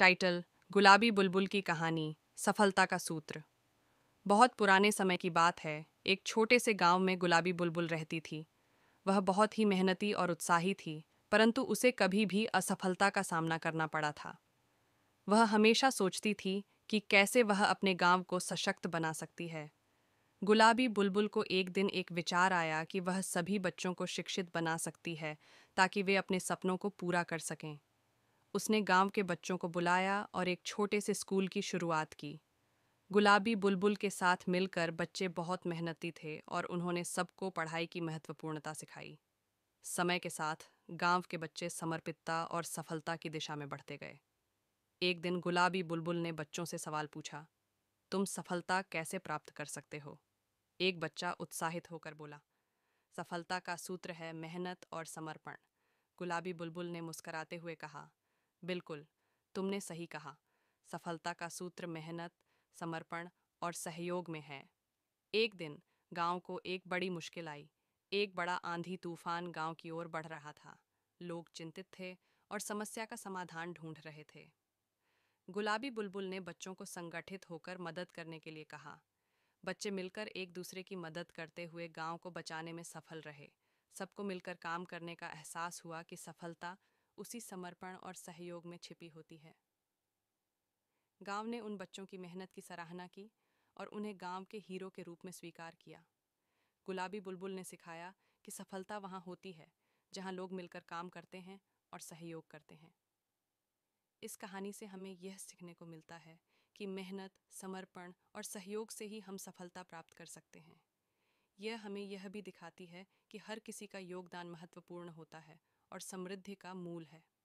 title गुलाबी बुलबुल की कहानी सफलता का सूत्र बहुत पुराने समय की बात है एक छोटे से गांव में गुलाबी बुलबुल रहती थी वह बहुत ही मेहनती और उत्साही थी परंतु उसे कभी भी असफलता का सामना करना पड़ा था वह हमेशा सोचती थी कि कैसे वह अपने गांव को सशक्त बना सकती है गुलाबी बुलबुल को एक दिन एक विचार आया कि वह सभी बच्चों को शिक्षित बना सकती है ताकि वे अपने सपनों को पूरा कर सकें उसने गांव के बच्चों को बुलाया और एक छोटे से स्कूल की शुरुआत की गुलाबी बुलबुल के साथ मिलकर बच्चे बहुत मेहनती थे और उन्होंने सबको पढ़ाई की महत्वपूर्णता सिखाई समय के साथ गांव के बच्चे समर्पितता और सफलता की दिशा में बढ़ते गए एक दिन गुलाबी बुलबुल ने बच्चों से सवाल पूछा तुम सफलता कैसे प्राप्त कर सकते हो एक बच्चा उत्साहित होकर बोला सफलता का सूत्र है मेहनत और समर्पण गुलाबी बुलबुल ने मुस्कराते हुए कहा बिल्कुल तुमने सही कहा सफलता का सूत्र मेहनत समर्पण और सहयोग में है एक दिन गांव को एक बड़ी मुश्किल आई एक बड़ा आंधी तूफान गांव की ओर बढ़ रहा था लोग चिंतित थे और समस्या का समाधान ढूंढ रहे थे गुलाबी बुलबुल ने बच्चों को संगठित होकर मदद करने के लिए कहा बच्चे मिलकर एक दूसरे की मदद करते हुए गांव को बचाने में सफल रहे सबको मिलकर काम करने का एहसास हुआ कि सफलता उसी समर्पण और सहयोग में छिपी होती है गांव ने उन बच्चों की मेहनत की सराहना की और उन्हें गांव के हीरो के रूप में स्वीकार किया गुलाबी बुलबुल ने सिखाया कि सफलता वहां होती है जहां लोग मिलकर काम करते हैं और सहयोग करते हैं इस कहानी से हमें यह सीखने को मिलता है कि मेहनत समर्पण और सहयोग से ही हम सफलता प्राप्त कर सकते हैं यह हमें यह भी दिखाती है कि हर किसी का योगदान महत्वपूर्ण होता है और समृद्धि का मूल है